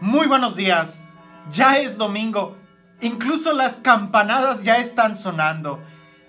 Muy buenos días. Ya es domingo. Incluso las campanadas ya están sonando.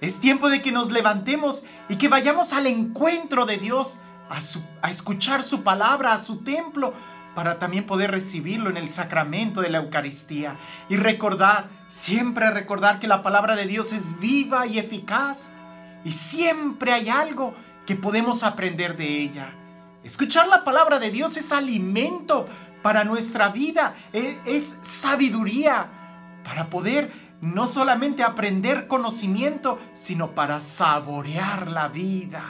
Es tiempo de que nos levantemos y que vayamos al encuentro de Dios, a, escuchar su palabra, a su templo, para también poder recibirlo en el sacramento de la Eucaristía. Y recordar, siempre recordar que la palabra de Dios es viva y eficaz. Y siempre hay algo que podemos aprender de ella. Escuchar la palabra de Dios es alimento para nuestra vida, e, es, sabiduría para poder no solamente aprender conocimiento, sino para saborear la vida.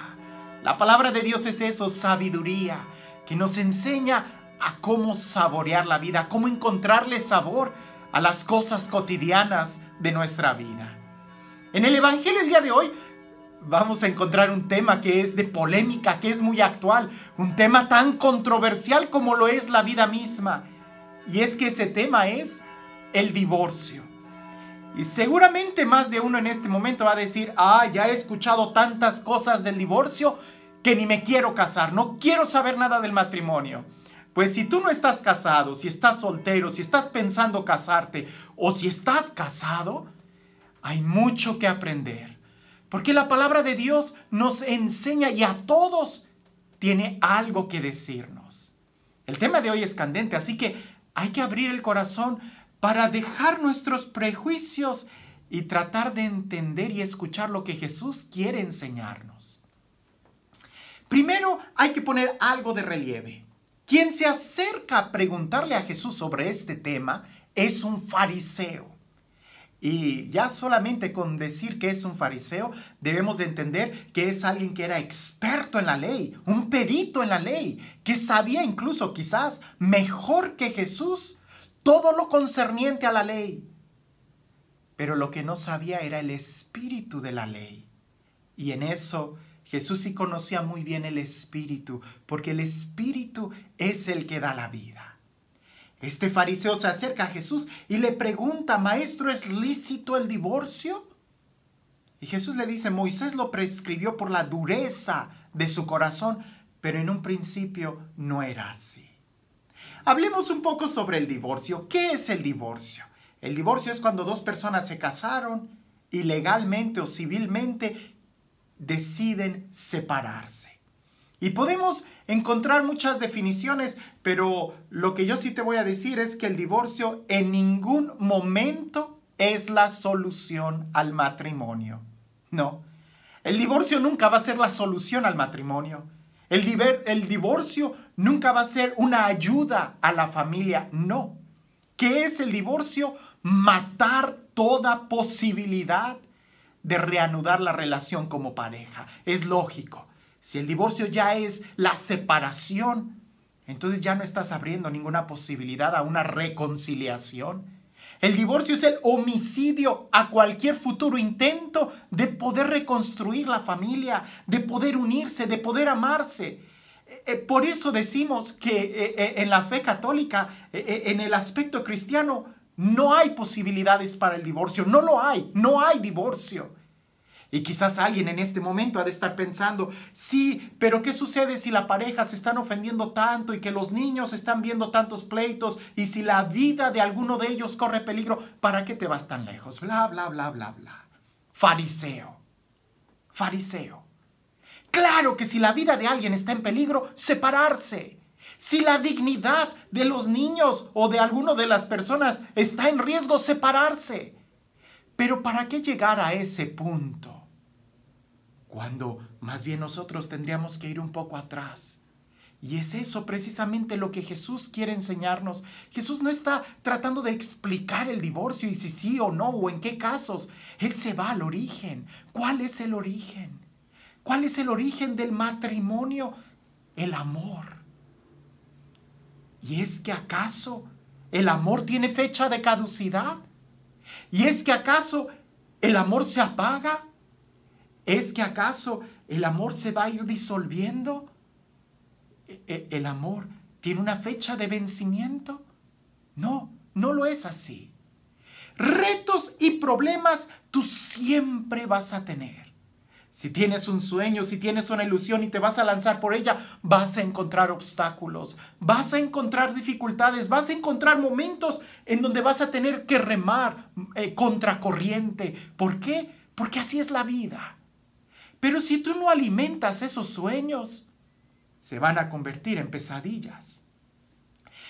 La palabra de Dios es eso, sabiduría, que nos enseña a cómo saborear la vida, cómo encontrarle sabor a las cosas cotidianas de nuestra vida. En el Evangelio el día de hoy vamos a encontrar un tema que es de polémica, que es muy actual, un tema tan controversial como lo es la vida misma. Y es que ese tema es el divorcio. Y seguramente más de uno en este momento va a decir, ah, ya he escuchado tantas cosas del divorcio que ni me quiero casar, no quiero saber nada del matrimonio. Pues si tú no estás casado, si estás soltero, si estás pensando casarte o si estás casado, hay mucho que aprender porque la palabra de Dios nos enseña y a todos tiene algo que decirnos. El tema de hoy es candente, así que hay que abrir el corazón para dejar nuestros prejuicios y tratar de entender y escuchar lo que Jesús quiere enseñarnos. Primero hay que poner algo de relieve. Quien se acerca a preguntarle a Jesús sobre este tema es un fariseo. Y ya solamente con decir que es un fariseo, debemos de entender que es alguien que era experto en la ley, un perito en la ley, que sabía incluso quizás mejor que Jesús todo lo concerniente a la ley. Pero lo que no sabía era el espíritu de la ley. Y en eso Jesús sí conocía muy bien el espíritu, porque el espíritu es el que da la vida. Este fariseo se acerca a Jesús y le pregunta, Maestro, ¿es lícito el divorcio? Y Jesús le dice, Moisés lo prescribió por la dureza de su corazón, pero en un principio no era así. Hablemos un poco sobre el divorcio. ¿Qué es el divorcio? El divorcio es cuando dos personas se casaron y legalmente o civilmente deciden separarse. Y podemos encontrar muchas definiciones, pero lo que yo sí te voy a decir es que el divorcio en ningún momento es la solución al matrimonio. No. El divorcio nunca va a ser la solución al matrimonio. El, divorcio nunca va a ser una ayuda a la familia. No. ¿Qué es el divorcio? Matar toda posibilidad de reanudar la relación como pareja. Es lógico. Si el divorcio ya es la separación, entonces ya no estás abriendo ninguna posibilidad a una reconciliación. El divorcio es el homicidio a cualquier futuro intento de poder reconstruir la familia, de poder unirse, de poder amarse. Eh, eh, por eso decimos que eh, en la fe católica, en el aspecto cristiano, no hay posibilidades para el divorcio. No lo hay, no hay divorcio. Y quizás alguien en este momento ha de estar pensando, sí, pero ¿qué sucede si la pareja se están ofendiendo tanto y que los niños están viendo tantos pleitos y si la vida de alguno de ellos corre peligro? ¿Para qué te vas tan lejos? Bla, bla, bla, bla, bla. Fariseo. Fariseo. Claro que si la vida de alguien está en peligro, separarse. Si la dignidad de los niños o de alguno de las personas está en riesgo, separarse. Pero ¿para qué llegar a ese punto? cuando más bien nosotros tendríamos que ir un poco atrás. Y es eso precisamente lo que Jesús quiere enseñarnos. Jesús no está tratando de explicar el divorcio y si sí o no o en qué casos. Él se va al origen. ¿Cuál es el origen? ¿Cuál es el origen del matrimonio? El amor. ¿Y es que acaso el amor tiene fecha de caducidad? ¿Y es que acaso el amor se apaga? ¿Es que acaso el amor se va a ir disolviendo? E, e, ¿El amor tiene una fecha de vencimiento? No, no lo es así. Retos y problemas tú siempre vas a tener. Si tienes un sueño, si tienes una ilusión y te vas a lanzar por ella, vas a encontrar obstáculos, vas a encontrar dificultades, vas a encontrar momentos en donde vas a tener que remar eh, contracorriente. ¿Por qué? Porque así es la vida. Pero si tú no alimentas esos sueños, se van a convertir en pesadillas.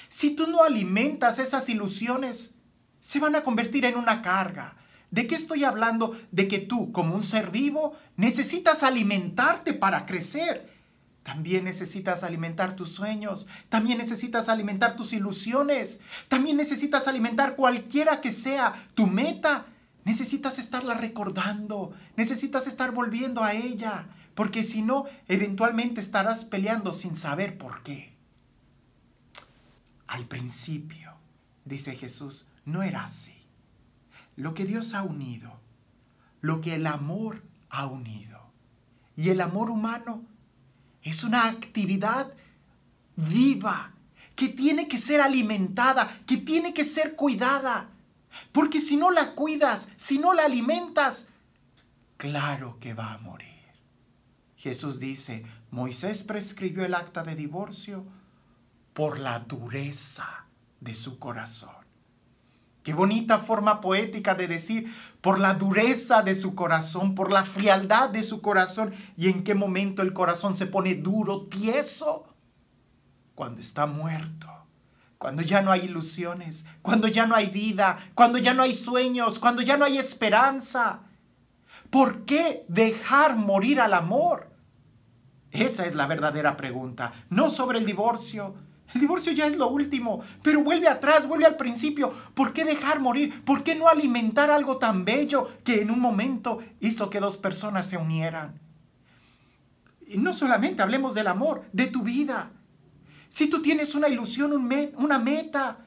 Si tú no alimentas esas ilusiones, se van a convertir en una carga. ¿De qué estoy hablando? De que tú, como un ser vivo, necesitas alimentarte para crecer. También necesitas alimentar tus sueños, también necesitas alimentar tus ilusiones, también necesitas alimentar cualquiera que sea tu meta, Necesitas estarla recordando, necesitas estar volviendo a ella, porque si no, eventualmente estarás peleando sin saber por qué. Al principio, dice Jesús, no era así. Lo que Dios ha unido, lo que el amor ha unido, y el amor humano es una actividad viva, que tiene que ser alimentada, que tiene que ser cuidada, porque si no la cuidas, si no la alimentas, claro que va a morir. Jesús dice, Moisés prescribió el acta de divorcio por la dureza de su corazón. Qué bonita forma poética de decir, por la dureza de su corazón, por la frialdad de su corazón y en qué momento el corazón se pone duro, tieso, cuando está muerto cuando ya no hay ilusiones, cuando ya no hay vida, cuando ya no hay sueños, cuando ya no hay esperanza. ¿Por qué dejar morir al amor? Esa es la verdadera pregunta, no sobre el divorcio. El divorcio ya es lo último, pero vuelve atrás, vuelve al principio. ¿Por qué dejar morir? ¿Por qué no alimentar algo tan bello que en un momento hizo que dos personas se unieran? Y no solamente hablemos del amor, de tu vida, si tú tienes una ilusión, una meta,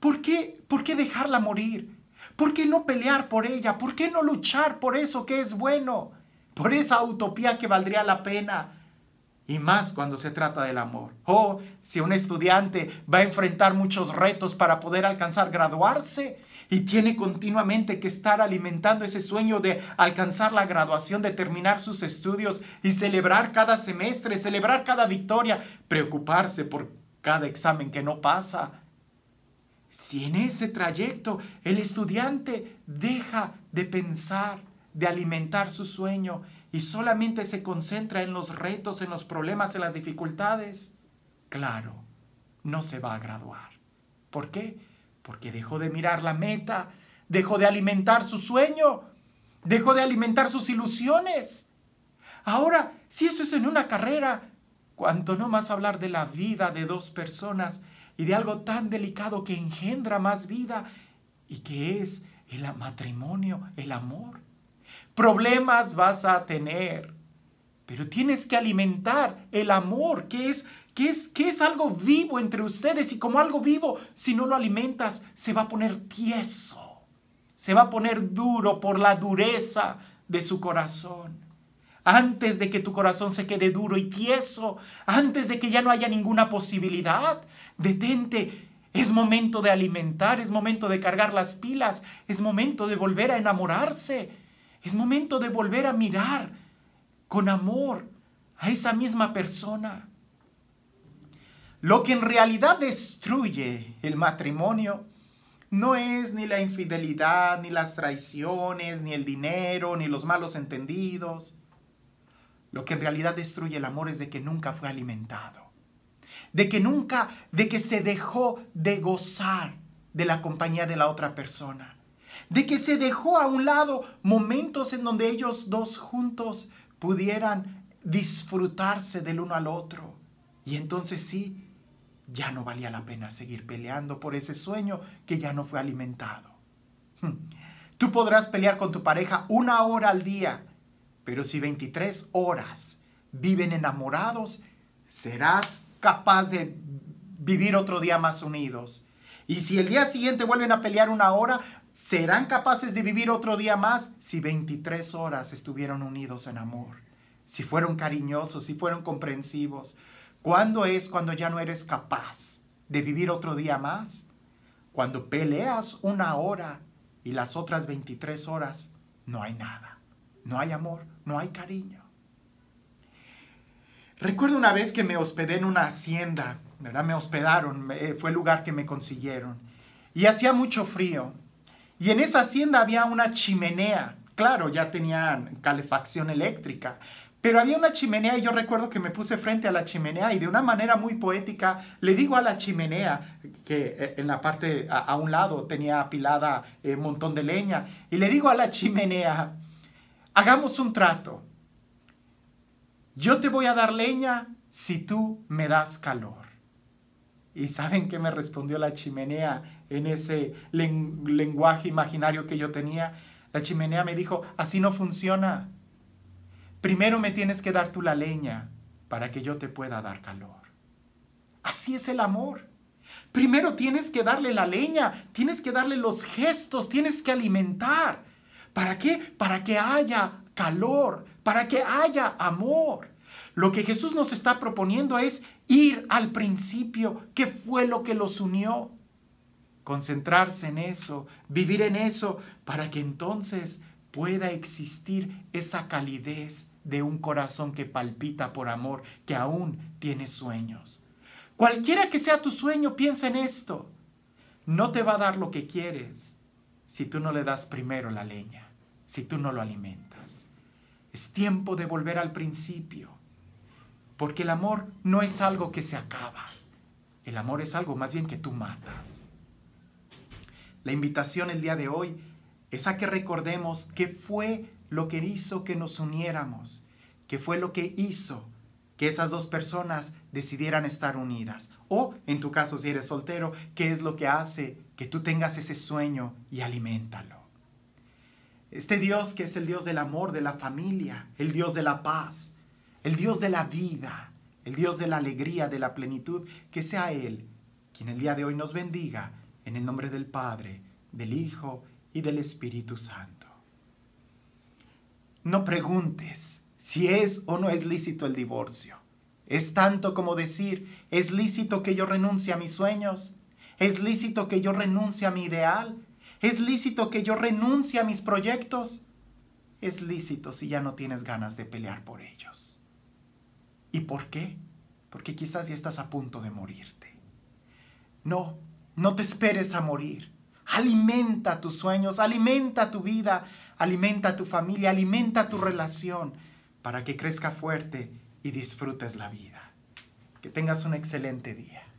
¿por qué, ¿por qué dejarla morir? ¿Por qué no pelear por ella? ¿Por qué no luchar por eso que es bueno? Por esa utopía que valdría la pena. Y más cuando se trata del amor. O oh, si un estudiante va a enfrentar muchos retos para poder alcanzar graduarse, y tiene continuamente que estar alimentando ese sueño de alcanzar la graduación, de terminar sus estudios y celebrar cada semestre, celebrar cada victoria, preocuparse por cada examen que no pasa. Si en ese trayecto el estudiante deja de pensar, de alimentar su sueño y solamente se concentra en los retos, en los problemas, en las dificultades, claro, no se va a graduar. ¿Por qué? Porque dejó de mirar la meta, dejó de alimentar su sueño, dejó de alimentar sus ilusiones. Ahora, si eso es en una carrera, cuanto no más hablar de la vida de dos personas y de algo tan delicado que engendra más vida y que es el matrimonio, el amor. Problemas vas a tener, pero tienes que alimentar el amor, que es ¿Qué es, es algo vivo entre ustedes y como algo vivo, si no lo alimentas, se va a poner tieso, se va a poner duro por la dureza de su corazón. Antes de que tu corazón se quede duro y tieso, antes de que ya no haya ninguna posibilidad, detente. Es momento de alimentar, es momento de cargar las pilas, es momento de volver a enamorarse, es momento de volver a mirar con amor a esa misma persona. Lo que en realidad destruye el matrimonio no es ni la infidelidad, ni las traiciones, ni el dinero, ni los malos entendidos. Lo que en realidad destruye el amor es de que nunca fue alimentado. De que nunca, de que se dejó de gozar de la compañía de la otra persona. De que se dejó a un lado momentos en donde ellos dos juntos pudieran disfrutarse del uno al otro. Y entonces sí, ya no valía la pena seguir peleando por ese sueño que ya no fue alimentado. Hmm. Tú podrás pelear con tu pareja una hora al día, pero si 23 horas viven enamorados, serás capaz de vivir otro día más unidos. Y si el día siguiente vuelven a pelear una hora, serán capaces de vivir otro día más si 23 horas estuvieron unidos en amor, si fueron cariñosos, si fueron comprensivos, ¿Cuándo es cuando ya no eres capaz de vivir otro día más? Cuando peleas una hora y las otras 23 horas no hay nada. No hay amor, no hay cariño. Recuerdo una vez que me hospedé en una hacienda, ¿verdad? Me hospedaron, eh, fue el lugar que me consiguieron. Y hacía mucho frío. Y en esa hacienda había una chimenea. Claro, ya tenían calefacción eléctrica, pero había una chimenea y yo recuerdo que me puse frente a la chimenea y de una manera muy poética le digo a la chimenea, que eh, en la parte a, un lado tenía apilada eh, un montón de leña, y le digo a la chimenea, hagamos un trato. Yo te voy a dar leña si tú me das calor. ¿Y saben qué me respondió la chimenea en ese lenguaje imaginario que yo tenía? La chimenea me dijo, así no funciona Primero me tienes que dar tú la leña para que yo te pueda dar calor. Así es el amor. Primero tienes que darle la leña, tienes que darle los gestos, tienes que alimentar. ¿Para qué? Para que haya calor, para que haya amor. Lo que Jesús nos está proponiendo es ir al principio, que fue lo que los unió. Concentrarse en eso, vivir en eso, para que entonces pueda existir esa calidez, de un corazón que palpita por amor, que aún tiene sueños. Cualquiera que sea tu sueño, piensa en esto. No te va a dar lo que quieres si tú no le das primero la leña, si tú no lo alimentas. Es tiempo de volver al principio, porque el amor no es algo que se acaba. El amor es algo más bien que tú matas. La invitación el día de hoy es a que recordemos qué fue lo que hizo que nos uniéramos, qué fue lo que hizo que esas dos personas decidieran estar unidas. O, en tu caso, si eres soltero, qué es lo que hace que tú tengas ese sueño y alimentalo Este Dios que es el Dios del amor, de la familia, el Dios de la paz, el Dios de la vida, el Dios de la alegría, de la plenitud, que sea Él quien el día de hoy nos bendiga en el nombre del Padre, del Hijo y del Espíritu Santo. No preguntes si es o no es lícito el divorcio. Es tanto como decir, es lícito que yo renuncie a mis sueños, es lícito que yo renuncie a mi ideal, es lícito que yo renuncie a mis proyectos, es lícito si ya no tienes ganas de pelear por ellos. ¿Y por qué? Porque quizás ya estás a punto de morirte. No, no te esperes a morir. Alimenta tus sueños, alimenta tu vida, alimenta tu familia, alimenta tu relación para que crezca fuerte y disfrutes la vida. Que tengas un excelente día.